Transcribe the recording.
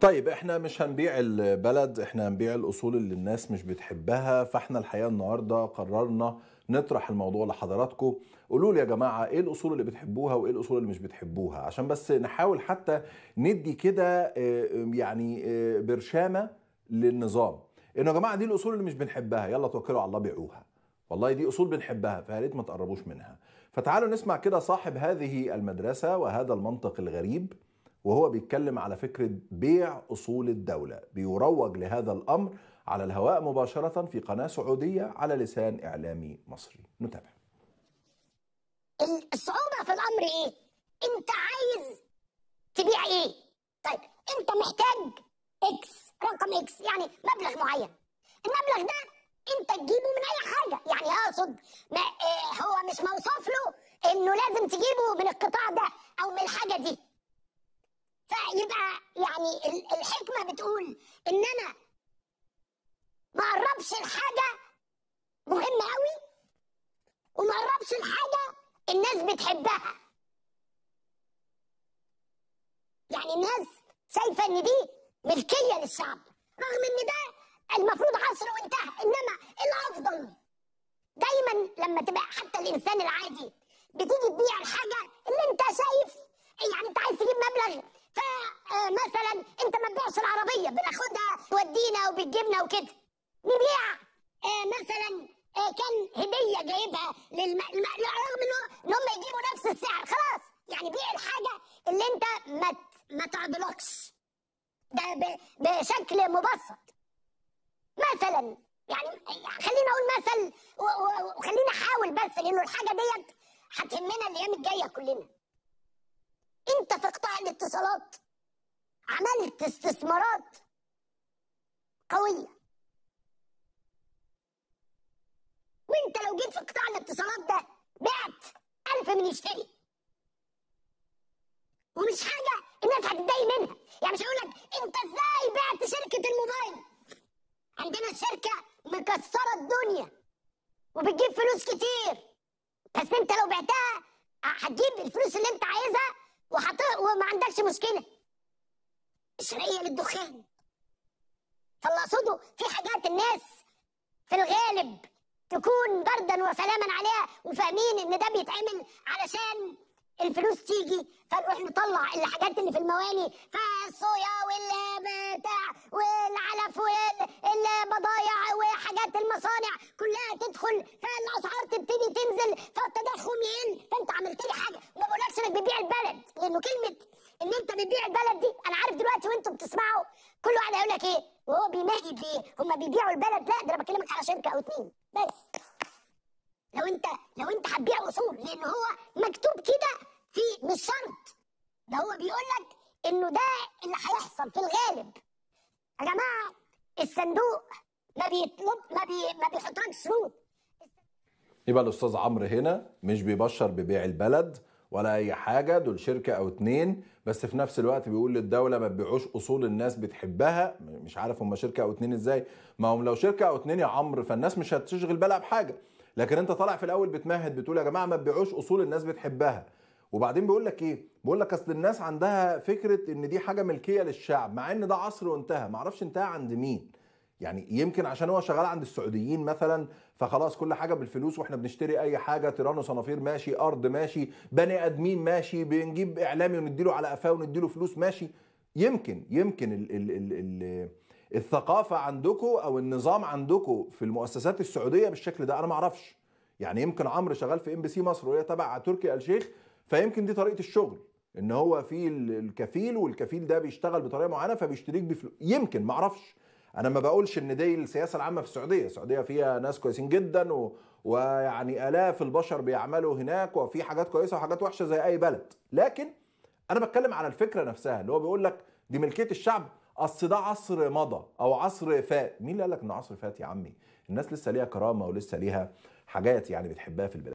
طيب احنا مش هنبيع البلد احنا هنبيع الاصول اللي الناس مش بتحبها فاحنا الحقيقه النهارده قررنا نطرح الموضوع لحضراتكم قولوا لي يا جماعه ايه الاصول اللي بتحبوها وايه الاصول اللي مش بتحبوها عشان بس نحاول حتى ندي كده آه، يعني آه، برشامه للنظام انه يا جماعه دي الاصول اللي مش بنحبها يلا توكلوا على الله بيعوها والله دي اصول بنحبها فيا ريت ما تقربوش منها فتعالوا نسمع كده صاحب هذه المدرسه وهذا المنطق الغريب وهو بيتكلم على فكرة بيع أصول الدولة بيروج لهذا الأمر على الهواء مباشرة في قناة سعودية على لسان إعلامي مصري نتابع الصعوبة في الأمر إيه؟ أنت عايز تبيع إيه؟ طيب أنت محتاج إكس رقم إكس يعني مبلغ معين المبلغ ده انت تجيبه من اي حاجه يعني اقصد آه، ما آه، هو مش موصف له انه لازم تجيبه من القطاع ده او من الحاجه دي فيبقى يعني الحكمه بتقول ان انا ما اقربش الحاجه مهمه أوي وما اقربش الحاجه الناس بتحبها يعني الناس شايفه ان دي ملكيه للشعب رغم ان ده المفروض بناخدها تودينا وبتجيبنا وكده نبيع آه مثلا آه كان هديه جايبها للم... رغم ان هم يجيبوا نفس السعر خلاص يعني بيع الحاجه اللي انت ما ما تعضلكش ده ب... بشكل مبسط مثلا يعني, يعني خلينا اقول مثل وخلينا احاول بس لانه الحاجه ديت هتهمنا الايام الجايه كلنا انت في قطاع الاتصالات عملت استثمارات قوية وانت لو جيت في قطاع الاتصالات ده بعت ألف من يشتري ومش حاجة الناس هتتضايق منها يعني مش هيقول لك انت ازاي بعت شركة الموبايل عندنا شركة مكسرة الدنيا وبتجيب فلوس كتير بس انت لو بعتها هتجيب الفلوس اللي انت عايزها وحط... وما عندكش مشكله الشرعيه للدخان فاللي اقصده في حاجات الناس في الغالب تكون بردا وسلاما عليها وفاهمين ان ده بيتعمل علشان الفلوس تيجي فنروح نطلع الحاجات اللي في المواني فالصويا والبتاع والعلف والبضايع وحاجات المصانع كلها تدخل فالاسعار تبتدي تنزل فالتضخم يقل فانت عملت لي حاجه ما بقولكش انك بتبيع البلد لانه كلمه ان انت بتبيع البلد دي دلوقتي وانتوا بتسمعوا كل واحد هيقول لك ايه وهو بيمهد ليه هم بيبيعوا البلد لا ده انا بكلمك على شركه او اتنين بس لو انت لو انت هتبيع اصول لان هو مكتوب كده في مش شرط ده هو بيقول لك انه ده اللي هيحصل في الغالب يا جماعه الصندوق ما بيطلب ما بي ما بيحطلكش شروط يبقى الاستاذ عمرو هنا مش بيبشر ببيع البلد ولا اي حاجه دول شركه او اتنين بس في نفس الوقت بيقول للدوله ما تبيعوش اصول الناس بتحبها مش عارف هم شركه او اتنين ازاي ما هم لو شركه او اتنين يا عمرو فالناس مش هتشغل بالها بحاجه لكن انت طالع في الاول بتمهد بتقول يا جماعه ما تبيعوش اصول الناس بتحبها وبعدين بيقول لك ايه بيقول لك اصل الناس عندها فكره ان دي حاجه ملكيه للشعب مع ان ده عصر وانتهى معرفش انتهى عند مين يعني يمكن عشان هو شغال عند السعوديين مثلا فخلاص كل حاجه بالفلوس واحنا بنشتري اي حاجه تيران وصنافير ماشي ارض ماشي بني ادمين ماشي بنجيب اعلامي ونديله على قفاه ونديله فلوس ماشي يمكن يمكن ال ال الـ الـ الثقافه عندكم او النظام عندكم في المؤسسات السعوديه بالشكل ده انا ما اعرفش يعني يمكن عمرو شغال في ام بي سي مصر وهي تبع تركي آل الشيخ فيمكن دي طريقه الشغل ان هو في الكفيل والكفيل ده بيشتغل بطريقه معينه فبيشتريك بفلوس يمكن ما اعرفش انا ما بقولش ان دي السياسه العامه في السعوديه السعوديه فيها ناس كويسين جدا و... ويعني الاف البشر بيعملوا هناك وفي حاجات كويسه وحاجات وحشه زي اي بلد لكن انا بتكلم على الفكره نفسها اللي هو بيقول لك دي ملكيه الشعب اصل ده عصر مضى او عصر فات مين اللي قال لك ان عصر فات يا عمي الناس لسه ليها كرامه ولسه ليها حاجات يعني بتحبها في البلاد